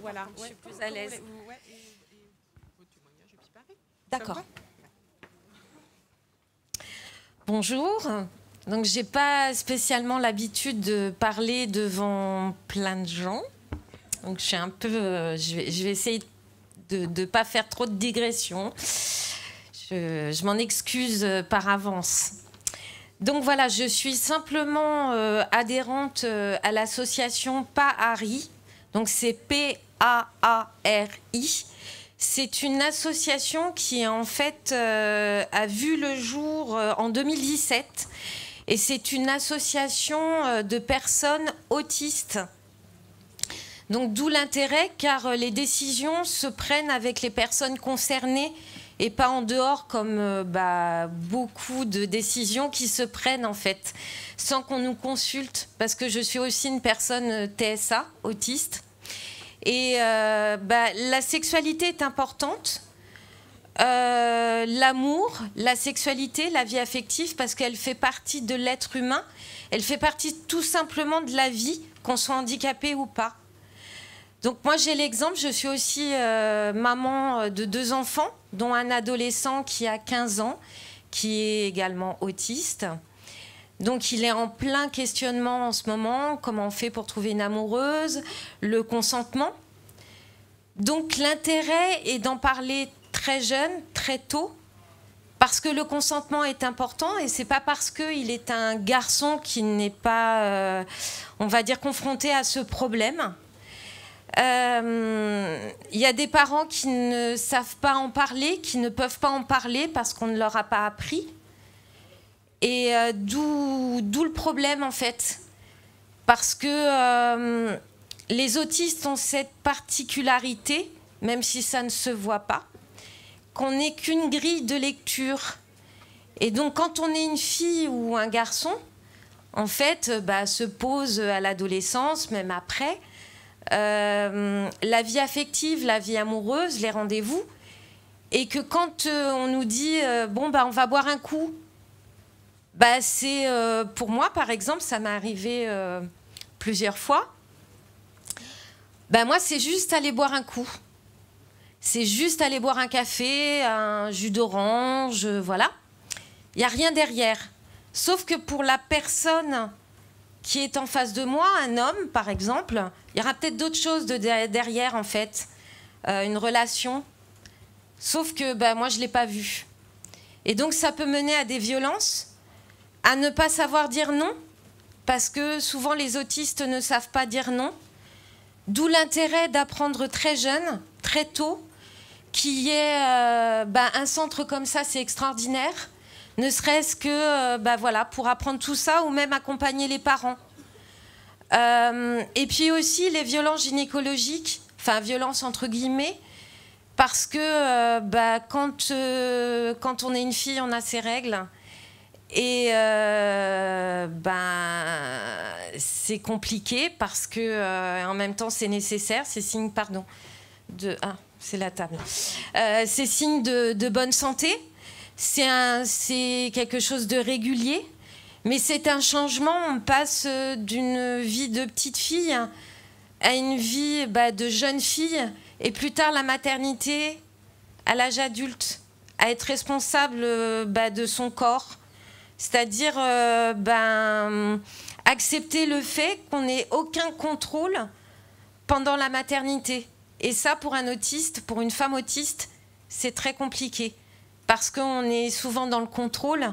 Voilà, je suis plus à l'aise. D'accord. Bonjour. Donc, j'ai pas spécialement l'habitude de parler devant plein de gens. Donc, je suis un peu. Euh, je, vais, essayer de ne pas faire trop de digressions. Je, m'en excuse euh, par avance. Donc voilà, je suis simplement euh, adhérente à l'association Pas Harry, donc c'est P-A-A-R-I. C'est une association qui en fait euh, a vu le jour euh, en 2017 et c'est une association euh, de personnes autistes. Donc d'où l'intérêt car les décisions se prennent avec les personnes concernées et pas en dehors comme bah, beaucoup de décisions qui se prennent en fait sans qu'on nous consulte parce que je suis aussi une personne TSA autiste et euh, bah, la sexualité est importante. Euh, l'amour, la sexualité, la vie affective, parce qu'elle fait partie de l'être humain. Elle fait partie tout simplement de la vie, qu'on soit handicapé ou pas. Donc moi j'ai l'exemple, je suis aussi euh, maman de deux enfants, dont un adolescent qui a 15 ans, qui est également autiste. Donc il est en plein questionnement en ce moment, comment on fait pour trouver une amoureuse, le consentement. Donc l'intérêt est d'en parler très jeune, très tôt, parce que le consentement est important et c'est pas parce qu'il est un garçon qui n'est pas, euh, on va dire, confronté à ce problème. Euh, il y a des parents qui ne savent pas en parler, qui ne peuvent pas en parler parce qu'on ne leur a pas appris. Et euh, d'où le problème en fait. Parce que euh, les autistes ont cette particularité, même si ça ne se voit pas, qu'on n'est qu'une grille de lecture. Et donc quand on est une fille ou un garçon, en fait, bah, se pose à l'adolescence, même après, euh, la vie affective, la vie amoureuse, les rendez-vous, et que quand on nous dit bon bah on va boire un coup, bah, c'est euh, pour moi, par exemple, ça m'est arrivé euh, plusieurs fois. Bah, moi, c'est juste aller boire un coup. C'est juste aller boire un café, un jus d'orange, euh, voilà. Il n'y a rien derrière. Sauf que pour la personne qui est en face de moi, un homme par exemple, il y aura peut-être d'autres choses derrière en fait, une relation. Sauf que bah, moi je ne l'ai pas vu. Et donc ça peut mener à des violences à ne pas savoir dire non, parce que souvent les autistes ne savent pas dire non, d'où l'intérêt d'apprendre très jeune, très tôt, qui est euh, bah, un centre comme ça, c'est extraordinaire, ne serait-ce que euh, bah, voilà, pour apprendre tout ça ou même accompagner les parents. Euh, et puis aussi les violences gynécologiques, enfin violences entre guillemets, parce que bah, quand, quand on est une fille, on a ses règles. Et euh, ben, c'est compliqué parce que euh, en même temps c'est nécessaire, c'est signe, pardon, de ah, c'est la table, euh, c'est de, de, bonne santé, c'est quelque chose de régulier, mais c'est un changement. On passe d'une vie de petite fille à une vie bah, de jeune fille et plus tard la maternité à l'âge adulte, à être responsable bah, de son corps c'est-à-dire, euh, ben, accepter le fait qu'on n'ait aucun contrôle pendant la maternité. Et ça, pour un autiste, pour une femme autiste, c'est très compliqué. Parce qu'on est souvent dans le contrôle,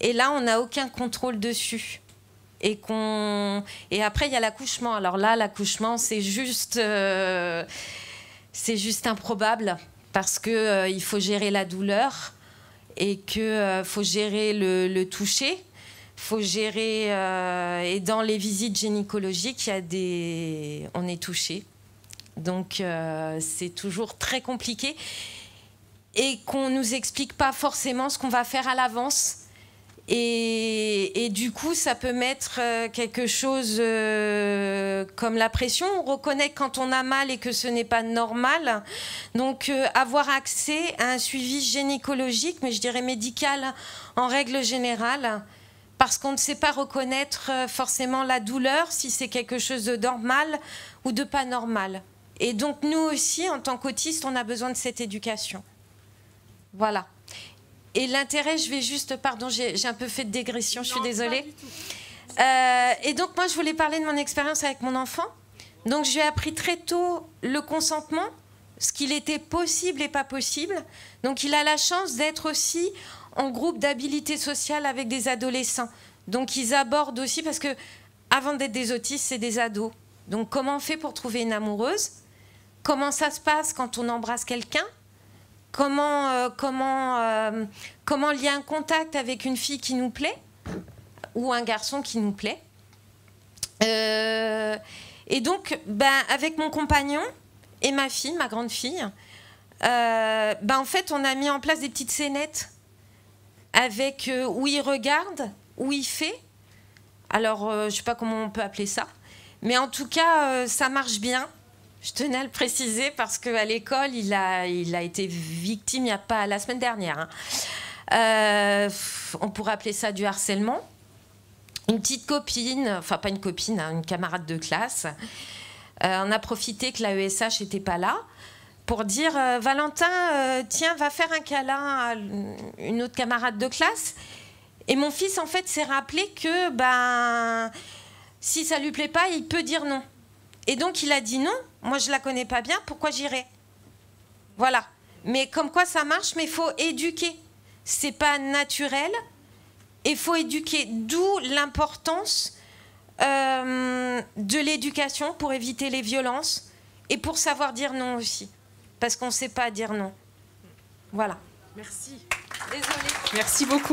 et là, on n'a aucun contrôle dessus. Et, et après, il y a l'accouchement. Alors là, l'accouchement, c'est juste, euh, c'est juste improbable, parce qu'il euh, faut gérer la douleur et qu'il euh, faut gérer le, toucher faut gérer. Euh, et dans les visites gynécologiques, il y a des, on est touché. Donc euh, c'est toujours très compliqué et qu'on nous explique pas forcément ce qu'on va faire à l'avance. Et, du coup, ça peut mettre euh, quelque chose euh, comme la pression. On reconnaît quand on a mal et que ce n'est pas normal. Donc, euh, avoir accès à un suivi gynécologique, mais je dirais médical en règle générale, parce qu'on ne sait pas reconnaître forcément la douleur, si c'est quelque chose de normal ou de pas normal. Et donc, nous aussi, en tant qu'autistes, on a besoin de cette éducation. Voilà. Et l'intérêt, je vais juste, pardon, j'ai un peu fait de dégression, je suis désolée. Euh, et donc moi, je voulais parler de mon expérience avec mon enfant. Donc j'ai appris très tôt le consentement, ce qu'il était possible et pas possible. Donc il a la chance d'être aussi en groupe d'habilité sociale avec des adolescents. Donc ils abordent aussi, parce que avant d'être des autistes, c'est des ados. Donc comment on fait pour trouver une amoureuse Comment ça se passe quand on embrasse quelqu'un comment, euh, euh, comment, lier un contact avec une fille qui nous plaît ou un garçon qui nous plaît. Euh, et donc, ben, avec mon compagnon et ma fille, ma grande fille, ben, en fait, on a mis en place des petites scénettes avec où il regarde, où il fait. Alors, je ne sais pas comment on peut appeler ça, mais en tout cas, ça marche bien. Je tenais à le préciser parce qu'à l'école, il a, il a été victime il a pas la semaine dernière. Hein. Euh, on pourrait appeler ça du harcèlement. Une petite copine, enfin pas une copine, hein, une camarade de classe, euh, en a profité que l'AESH n'était pas là pour dire euh, Valentin, tiens, va faire un câlin à une autre camarade de classe. Et mon fils, en fait, s'est rappelé que ben, si ça lui plaît pas, il peut dire non. Et donc il a dit non, moi, je la connais pas bien. Pourquoi j'irai Voilà. Mais comme quoi ça marche, mais il faut éduquer. C'est pas naturel et faut éduquer. D'où l'importance euh, de l'éducation pour éviter les violences et pour savoir dire non aussi, parce qu'on ne sait pas dire non. Voilà. Merci. Désolée. Merci beaucoup.